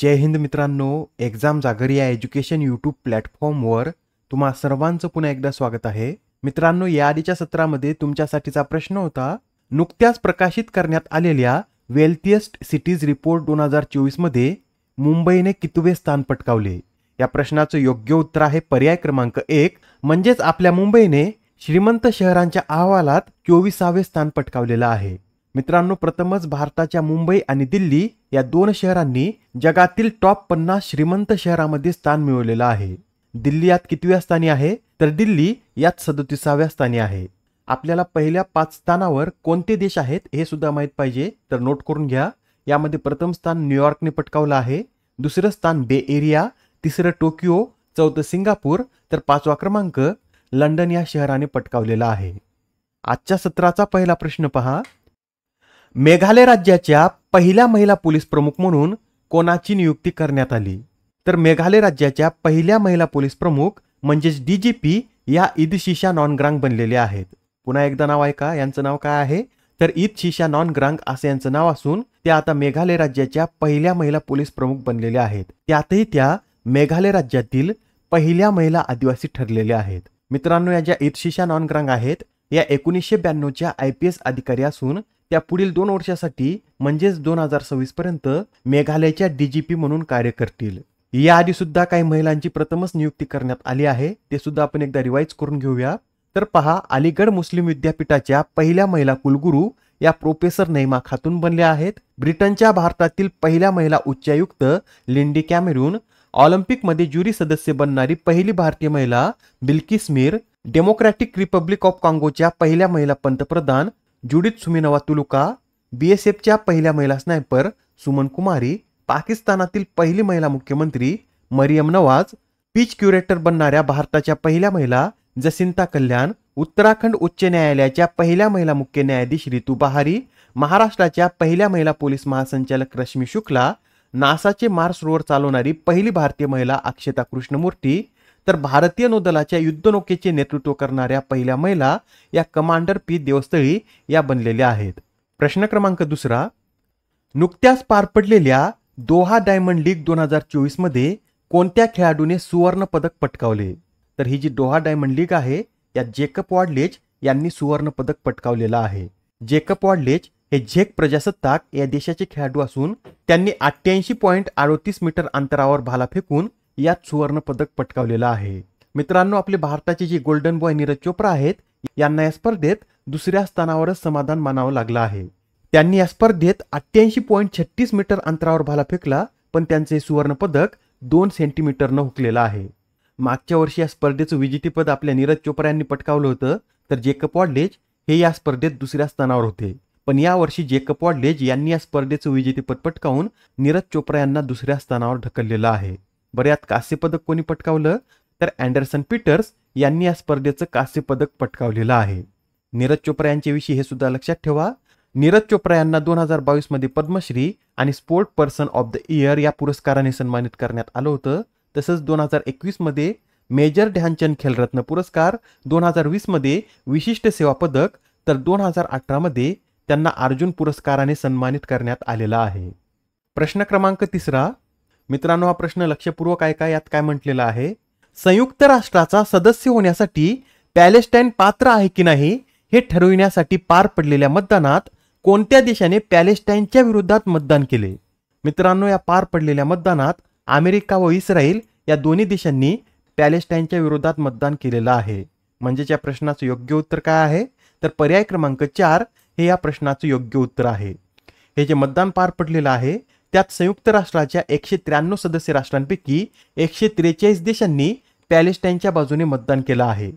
जय हिंद मित्रांनो एक्झाम जागरिया या education YouTube प्लॅटफॉर्मवर तुम्हा सर्वांचं पुन्हा एकदा स्वागत आहे मित्रांनो या आधीच्या सत्रामध्ये तुमच्यासाठीचा प्रश्न होता नुकत्याच प्रकाशित करण्यात आलेल्या वेल्थिएस्ट सिटीज रिपोर्ट दोन हजार चोवीसमध्ये मुंबईने कितवे स्थान पटकावले या प्रश्नाचं योग्य उत्तर आहे पर्याय क्रमांक एक म्हणजेच आपल्या मुंबईने श्रीमंत शहरांच्या अहवालात चोवीसावे स्थान पटकावलेलं आहे मित्रांनो प्रथमच भारताच्या मुंबई आणि दिल्ली या दोन शहरांनी जगातील टॉप पन्नास श्रीमंत शहरामध्ये स्थान मिळवलेलं आहे दिल्ली यात कितव्या स्थानी आहे तर दिल्ली यात सदतीसाव्या स्थानी आहे आपल्याला पहिल्या पाच स्थानावर कोणते देश आहेत हे सुद्धा माहीत पाहिजे तर नोट करून घ्या यामध्ये प्रथम स्थान न्यूयॉर्कने पटकावलं आहे दुसरं स्थान बे एरिया तिसरं टोकियो चौथं सिंगापूर तर पाचवा क्रमांक लंडन या शहराने पटकावलेला आहे आजच्या सत्राचा पहिला प्रश्न पहा मेघालय राज्याच्या पहिल्या महिला पोलीस प्रमुख म्हणून कोणाची नियुक्ती करण्यात आली तर मेघालय राज्याच्या पहिल्या महिला पोलीस प्रमुख म्हणजेच डी जी पी या ईद शिशा नॉनग्रांग बनलेल्या आहेत पुन्हा एकदा नाव ऐका यांचं नाव काय आहे तर ईद शिशा नॉनग्रांग असं यांचं नाव असून त्या आता मेघालय राज्याच्या पहिल्या महिला पोलीस प्रमुख बनलेल्या आहेत त्यातही त्या मेघालय राज्यातील पहिल्या महिला आदिवासी ठरलेल्या आहेत मित्रांनो या ज्या ईद शिशा नॉनग्रांग आहेत या एकोणीसशे ब्याण्णवच्या आय पी एस अधिकारी असून त्या पुढील दोन वर्षासाठी म्हणजेच दोन हजार पर्यंत मेघालयच्या डीजीपी म्हणून कार्य करतील याआधी सुद्धा काही महिलांची प्रथमच नियुक्ती करण्यात आली आहे ते सुद्धा आपण एकदा रिवाईज करून घेऊया तर पहा अलीगड मुस्लिम विद्यापीठाच्या पहिल्या महिला कुलगुरू या प्रोफेसर नैमा खातून बनल्या आहेत ब्रिटनच्या भारतातील पहिल्या महिला उच्चायुक्त लिंडी कॅमेरून ऑलिम्पिकमध्ये ज्युरी सदस्य बनणारी पहिली भारतीय महिला Bilkis Mir democratic republic of कॉंगोच्या पहिल्या महिला पंतप्रधान जुडीत सुमिनवा तुलुका बीएसएफच्या पहिल्या महिला स्नायपर सुमन कुमारी पाकिस्तानातील पहिली महिला मुख्यमंत्री मरियम नवाज पीच क्युरेटर बनणाऱ्या भारताच्या पहिल्या महिला जसिंता कल्याण उत्तराखंड उच्च न्यायालयाच्या पहिल्या महिला मुख्य न्यायाधीश रितू बहारी महाराष्ट्राच्या पहिल्या महिला पोलीस महासंचालक रश्मी शुक्ला नासाचे मार्स रोवर चालवणारी पहिली भारतीय महिला अक्षता कृष्णमूर्ती तर भारतीय नौदलाच्या युद्धनौकेचे नेतृत्व करणाऱ्या पहिल्या महिला या कमांडर पी देवस्थळी या बनलेल्या आहेत प्रश्न क्रमांक दुसरा नुकत्याच पार पडलेल्या दोहा डायमंड लीग दोन हजार मध्ये कोणत्या खेळाडूने सुवर्ण पदक पटकावले तर ही जी डोहा डायमंड लीग आहे यात जेकब वॉडलेज यांनी सुवर्ण पदक पटकावलेलं आहे जेकब वॉडलेज हे झेक प्रजासत्ताक या देशाचे खेळाडू असून त्यांनी अठ्ठ्याऐंशी पॉईंट अडोतीस मीटर अंतरावर भाला फेकून यात पदक पटकावलेलं आहे मित्रांनो आपले भारताचे जे गोल्डन बॉय नीरज चोप्रा आहेत यांना या स्पर्धेत दुसऱ्या स्थानावरच समाधान मानावं लागलं आहे त्यांनी या स्पर्धेत अठ्ठ्याऐंशी पॉईंट छत्तीस मीटर अंतरावर भाला फेकला पण त्यांचे पदक दोन सेंटीमीटरनं हुकलेलं आहे मागच्या वर्षी या स्पर्धेचं विजेतेपद आपल्या नीरज चोप्रा यांनी पटकावलं होतं तर जेकब वॉडलेज हे या स्पर्धेत दुसऱ्या स्थानावर होते पण यावर्षी जेकब वॉडलेज यांनी या स्पर्धेचं विजेतेपद पटकावून नीरज चोप्रा यांना दुसऱ्या स्थानावर ढकललेलं आहे बरं यात पदक कोणी पटकावलं तर अँडरसन पीटर्स यांनी या स्पर्धेचं पदक पटकावलेलं आहे नीरज चोप्रा यांच्याविषयी हे सुद्धा लक्षात ठेवा नीरज चोप्रा यांना दोन हजार मध्ये पद्मश्री आणि sport person of the year या पुरस्काराने सन्मानित करण्यात आलं होतं तसंच दोन हजार मध्ये मेजर ध्यानचंद खेलरत्न पुरस्कार दोन हजार मध्ये विशिष्ट सेवा पदक तर दोन हजार अठरामध्ये त्यांना अर्जुन पुरस्काराने सन्मानित करण्यात आलेला आहे प्रश्न क्रमांक तिसरा मित्रांनो हा प्रश्न लक्षपूर्वक का यात काय म्हटलेला आहे संयुक्त राष्ट्राचा सदस्य होण्यासाठी पॅलेस्टाईन पात्र आहे की नाही हे ठरविण्यासाठी पार पडलेल्या मतदानात कोणत्या देशाने पॅलेस्टाईनच्या विरोधात मतदान केले मित्रांनो या पार पडलेल्या मतदानात अमेरिका व इस्रायल या दोन्ही देशांनी पॅलेस्टाईनच्या विरोधात मतदान केलेलं आहे म्हणजेच या प्रश्नाचं योग्य उत्तर काय आहे तर पर्याय क्रमांक चार हे या प्रश्नाचं योग्य उत्तर आहे हे जे मतदान पार पडलेलं आहे त्यात संयुक्त राष्ट्राच्या एकशे त्र्याण्णव सदस्य राष्ट्रांपैकी एकशे त्रेचाळीस देशांनी पॅलेस्टाईनच्या बाजूने मतदान केलं आहे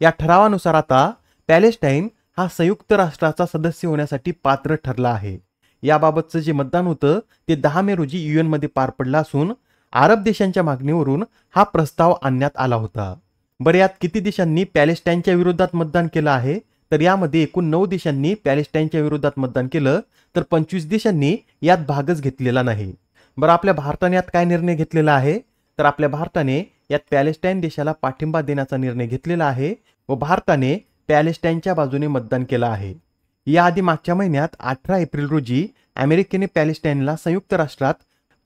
या ठरावानुसार आता पॅलेस्टाईन हा संयुक्त राष्ट्राचा सदस्य होण्यासाठी पात्र ठरला आहे याबाबतचं जे मतदान होतं ते दहा मे रोजी यू एनमध्ये पार पडलं असून अरब देशांच्या मागणीवरून हा प्रस्ताव आणण्यात आला होता बऱ्यात यात किती देशांनी पॅलेस्टाईनच्या विरोधात मतदान केलं आहे तर यामध्ये एकूण नऊ देशांनी पॅलेस्टाईनच्या विरोधात मतदान केलं तर पंचवीस देशांनी यात भागच घेतलेला नाही बरं आपल्या भारताने यात काय निर्णय घेतलेला आहे तर आपल्या भारताने यात पॅलेस्टाईन देशाला पाठिंबा देण्याचा निर्णय घेतलेला आहे व भारताने पॅलेस्टाईनच्या बाजूने मतदान केलं आहे याआधी मागच्या महिन्यात अठरा एप्रिल रोजी अमेरिकेने पॅलेस्टाईनला संयुक्त राष्ट्रात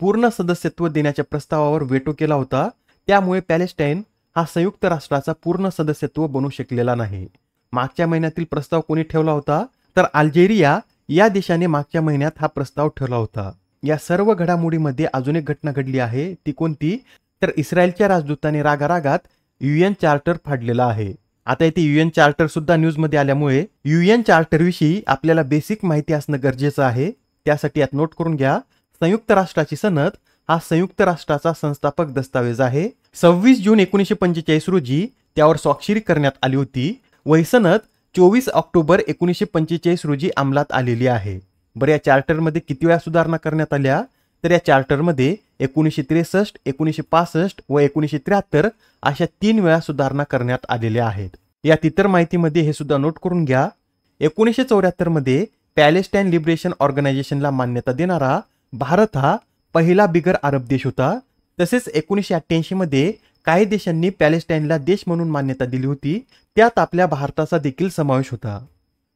पूर्ण सदस्यत्व देण्याच्या प्रस्तावावर वेटो केला होता त्यामुळे पॅलेस्टाईन हा संयुक्त राष्ट्राचा पूर्ण सदस्यत्व बनू शकलेला नाही मागच्या महिन्यातील प्रस्ताव कोणी ठेवला होता तर अल्जेरिया या देशाने मागच्या महिन्यात हा प्रस्ताव ठेवला होता या सर्व घडामोडीमध्ये अजून एक घटना घडली आहे ती कोणती तर इस्रायलच्या राजदूताने रागारागात युएन चार्टर फाडलेला आहे आता इथे युएन चार्टर सुद्धा न्यूजमध्ये आल्यामुळे युएन चार्टरविषयी आपल्याला बेसिक माहिती असणं गरजेचं आहे त्यासाठी यात नोट करून घ्या संयुक्त राष्ट्राची सनद हा संयुक्त राष्ट्राचा संस्थापक दस्तावेज आहे सव्वीस जून एकोणीसशे पंचेचाळीस रोजी त्यावर स्वाक्षरी करण्यात आली होती वैसनत चोवीस ऑक्टोबर एकोणीसशे पंचेचाळीस रोजी अंमलात आलेली आहे बरं या चार्टरमध्ये किती वेळा सुधारणा करण्यात आल्या तर या चार्टरमध्ये एकोणीसशे त्रेसष्ट एकोणीसशे पासष्ट व एकोणीसशे त्र्याहत्तर अशा तीन वेळा सुधारणा करण्यात आलेल्या आहेत यात इतर माहितीमध्ये हे सुद्धा नोट करून घ्या एकोणीसशे चौऱ्याहत्तरमध्ये पॅलेस्टाईन लिबरेशन ऑर्गनायझेशनला मान्यता देणारा भारत हा पहिला बिगर अरब देश होता तसेच एकोणीसशे अठ्ठ्याऐंशीमध्ये काही देशांनी पॅलेस्टाईनला देश म्हणून मान्यता दिली होती त्यात आपल्या भारताचा देखील समावेश होता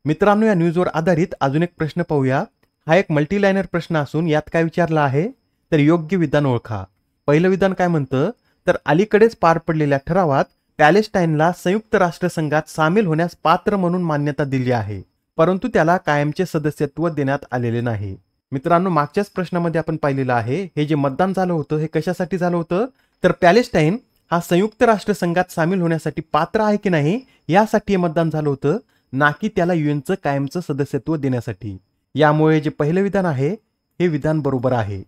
मित्रांनो या न्यूजवर आधारित अजून एक प्रश्न पाहूया हा एक मल्टीलायनर प्रश्न असून यात काय विचारला आहे तर योग्य विधान ओळखा पहिलं विधान काय म्हणतं तर अलीकडेच पार पडलेल्या ठरावात पॅलेस्टाईनला संयुक्त राष्ट्रसंघात सामील होण्यास पात्र म्हणून मान्यता दिली आहे परंतु त्याला कायमचे सदस्यत्व देण्यात आलेले नाही मित्रांनो मागच्याच प्रश्नामध्ये आपण पाहिलेलं आहे हे जे मतदान झालं होतं हे कशासाठी झालं होतं तर पॅलेस्टाईन हा संयुक्त राष्ट्रसंघात सामील होण्यासाठी पात्र आहे की नाही यासाठी हे मतदान झालं होतं ना की त्याला युएनचं कायमचं सदस्यत्व देण्यासाठी यामुळे जे पहिलं विधान आहे हे विधान बरोबर आहे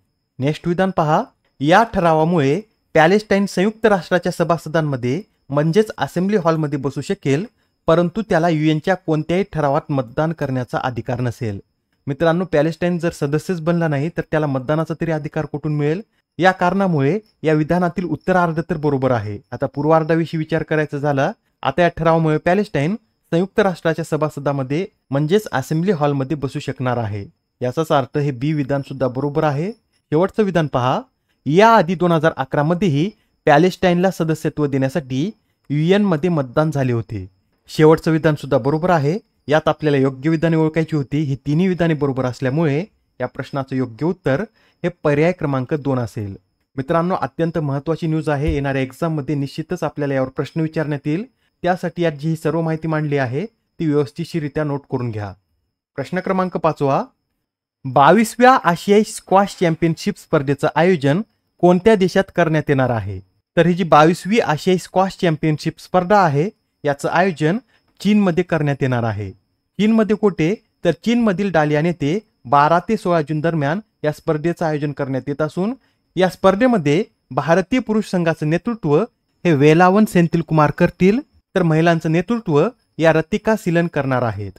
नेक्स्ट विधान पहा या ठरावामुळे पॅलेस्टाईन संयुक्त राष्ट्राच्या सभासदांमध्ये म्हणजेच असेंब्ली हॉलमध्ये बसू शकेल परंतु त्याला युएनच्या कोणत्याही ठरावात मतदान करण्याचा अधिकार नसेल मित्रांनो पॅलेस्टाईन जर सदस्यच बनला नाही तर त्याला मतदानाचा तरी अधिकार कुठून मिळेल या कारणामुळे या विधानातील उत्तरार्ध तर बरोबर आहे आता पूर्वार्धाविषयी विचार करायचा झाला आता या ठरावामुळे पॅलेस्टाईन संयुक्त राष्ट्राच्या सभासदामध्ये म्हणजेच असेंब्ली हॉलमध्ये बसू शकणार आहे याचाच अर्थ हे बी विधान सुद्धा बरोबर आहे शेवटचं विधान पहा याआधी दोन हजार अकरामध्येही पॅलेस्टाईनला सदस्यत्व देण्यासाठी यू मध्ये मतदान झाले होते शेवटचं विधान सुद्धा बरोबर आहे यात आपल्याला योग्य विधाने ओळखायची होती ही तिन्ही विधाने बरोबर असल्यामुळे या प्रश्नाचं योग्य उत्तर हे पर्याय क्रमांक दोन असेल मित्रांनो अत्यंत महत्वाची न्यूज आहे येणाऱ्या एक्झाममध्ये निश्चितच आपल्याला यावर प्रश्न विचारण्यात येईल त्यासाठी आज जी सर्व माहिती मांडली आहे ती व्यवस्थितशीरित्या नोट करून घ्या प्रश्न क्रमांक पाचवा बावीसव्या आशियाई स्क्वॉश चॅम्पियनशिप स्पर्धेचं आयोजन कोणत्या देशात करण्यात येणार आहे तर ही जी बावीसवी आशियाई स्क्वॉश चॅम्पियनशिप स्पर्धा आहे याचं आयोजन चीनमध्ये करण्यात येणार आहे चीनमध्ये कुठे तर चीनमधील डालियाने ते बारा ते सोळा जून दरम्यान या स्पर्धेचं आयोजन करण्यात येत असून या स्पर्धेमध्ये भारतीय पुरुष संघाचं नेतृत्व हे वेलावन सेंथिल कुमार करतील तर महिलांचं नेतृत्व या रतिका सिलन करणार आहेत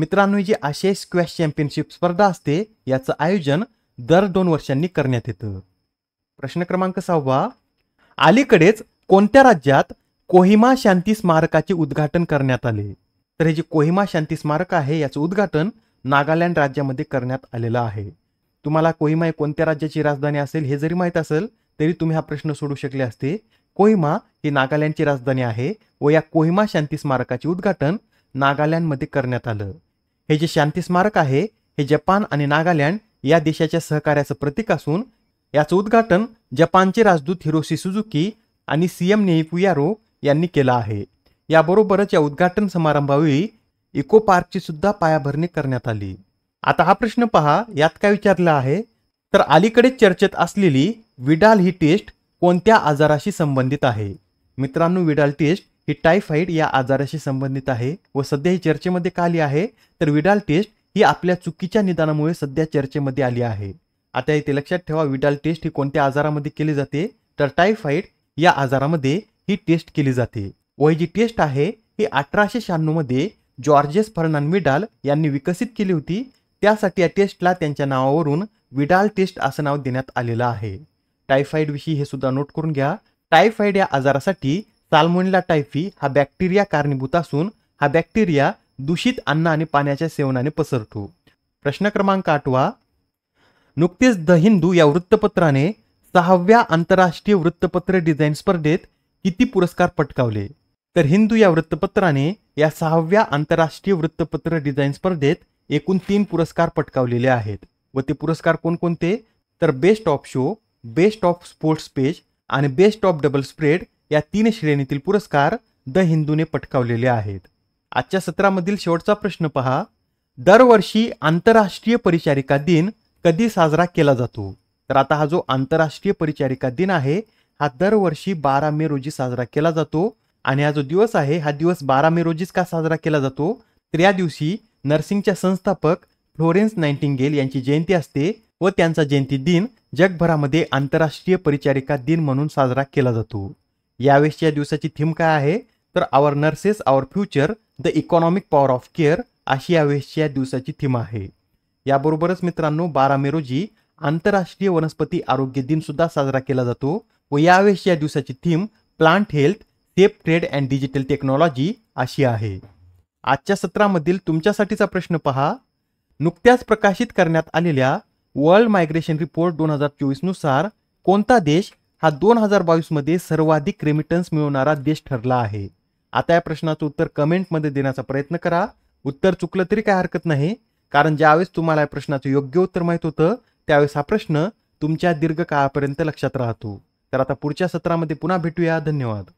मित्रांनो जी आशिया स्क्वॅश चॅम्पियनशिप स्पर्धा असते याचं आयोजन दर दोन वर्षांनी करण्यात येतं प्रश्न क्रमांक सहावा अलीकडेच कोणत्या राज्यात कोहिमा शांती स्मारकाचे उद्घाटन करण्यात आले तर हे जे कोहिमा शांती स्मारक आहे याचं उद्घाटन नागालँड राज्यामध्ये करण्यात आलेला आहे तुम्हाला कोहिमा कोणत्या राज्याची राजधानी असेल हे जरी माहीत असेल तरी तुम्ही हा प्रश्न सोडू शकले असते कोहिमा ही नागालँडची राजधानी आहे व या कोहिमा शांती स्मारकाचे उद्घाटन नागालँडमध्ये करण्यात आलं हे जे शांती स्मारक आहे हे जपान आणि नागालँड या देशाच्या सहकार्याचं प्रतीक असून याचं उद्घाटन जपानचे राजदूत हिरोशी सुजुकी आणि सीएम नेहिकुयारो यांनी केलं आहे याबरोबरच या उद्घाटन समारंभावेळी इको पार्कची सुद्धा पायाभरणी करण्यात आली आता हा प्रश्न पहा यात काय विचारला आहे तर अलीकडे चर्चेत असलेली विडाल ही टेस्ट कोणत्या आजाराशी संबंधित आहे मित्रांनो विडाल टेस्ट ही टायफाईड या आजाराशी संबंधित आहे व सध्या ही चर्चेमध्ये का आली आहे तर विडाल टेस्ट ही आपल्या चुकीच्या निदानामुळे सध्या चर्चेमध्ये आली आहे आता इथे लक्षात ठेवा विडाल टेस्ट ही कोणत्या आजारामध्ये केली जाते तर टायफाईड या आजारामध्ये ही टेस्ट केली जाते व ही जी टेस्ट आहे ही अठराशे मध्ये जॉर्जेस फर्नान विडाल यांनी विकसित केली होती त्यासाठी या टेस्टला त्यांच्या नावावरून विडाल टेस्ट असं नाव देण्यात आलेलं आहे विषयी हे सुद्धा नोट करून घ्या टायफाईड या आजारासाठी साल्मोनिला टायफी हा बॅक्टेरिया कारणीभूत असून हा बॅक्टेरिया दूषित अन्न आणि पाण्याच्या सेवनाने पसरतो प्रश्न क्रमांक आठवा नुकतेच द हिंदू या वृत्तपत्राने सहाव्या आंतरराष्ट्रीय वृत्तपत्र डिझाईन स्पर्धेत किती पुरस्कार पटकावले तर हिंदू या वृत्तपत्राने या सहाव्या आंतरराष्ट्रीय वृत्तपत्र डिझाईन स्पर्धेत एकूण तीन पुरस्कार पटकावलेले आहेत व ते पुरस्कार कोणकोणते तर best of show best of sports page आणि बेस्ट ऑफ डबल स्प्रेड या तीन श्रेणीतील पुरस्कार द हिंदूने पटकावलेले आहेत आजच्या सत्रामधील शेवटचा प्रश्न पहा दरवर्षी आंतरराष्ट्रीय परिचारिका दिन कधी साजरा केला जातो तर आता हा जो आंतरराष्ट्रीय परिचारिका दिन आहे हा दरवर्षी बारा मे रोजी साजरा केला जातो आणि हा जो दिवस आहे हा दिवस बारा मे रोजीच का साजरा केला जातो तर या दिवशी नर्सिंगच्या संस्थापक फ्लोरेन्स नाईन्टिंगेल यांची जयंती असते व त्यांचा जयंती दिन जगभरामध्ये आंतरराष्ट्रीय परिचारिका दिन म्हणून साजरा केला जातो यावेळेसच्या दिवसाची थीम काय आहे तर our nurses our future the economic power of care अशी या दिवसाची थीम आहे याबरोबरच मित्रांनो बारा मे रोजी आंतरराष्ट्रीय वनस्पती आरोग्य दिन सुद्धा साजरा केला जातो व यावेळेसच्या दिवसाची theme plant health tape trade and digital technology अशी आहे आजच्या सत्रामधील तुमच्यासाठीचा प्रश्न पहा नुकत्याच प्रकाशित करण्यात आलेल्या वर्ल्ड मायग्रेशन रिपोर्ट दोन हजार चोवीसनुसार कोणता देश हा दोन हजार बावीसमध्ये सर्वाधिक रेमिटन्स मिळवणारा देश ठरला आहे आता या प्रश्नाचं उत्तर कमेंटमध्ये देण्याचा प्रयत्न करा उत्तर चुकलं तरी काय हरकत नाही कारण ज्यावेळेस तुम्हाला या प्रश्नाचं योग्य उत्तर माहीत होतं त्यावेळेस हा प्रश्न तुमच्या दीर्घकाळापर्यंत लक्षात राहतो तर आता पुढच्या सत्रामध्ये पुन्हा भेटूया धन्यवाद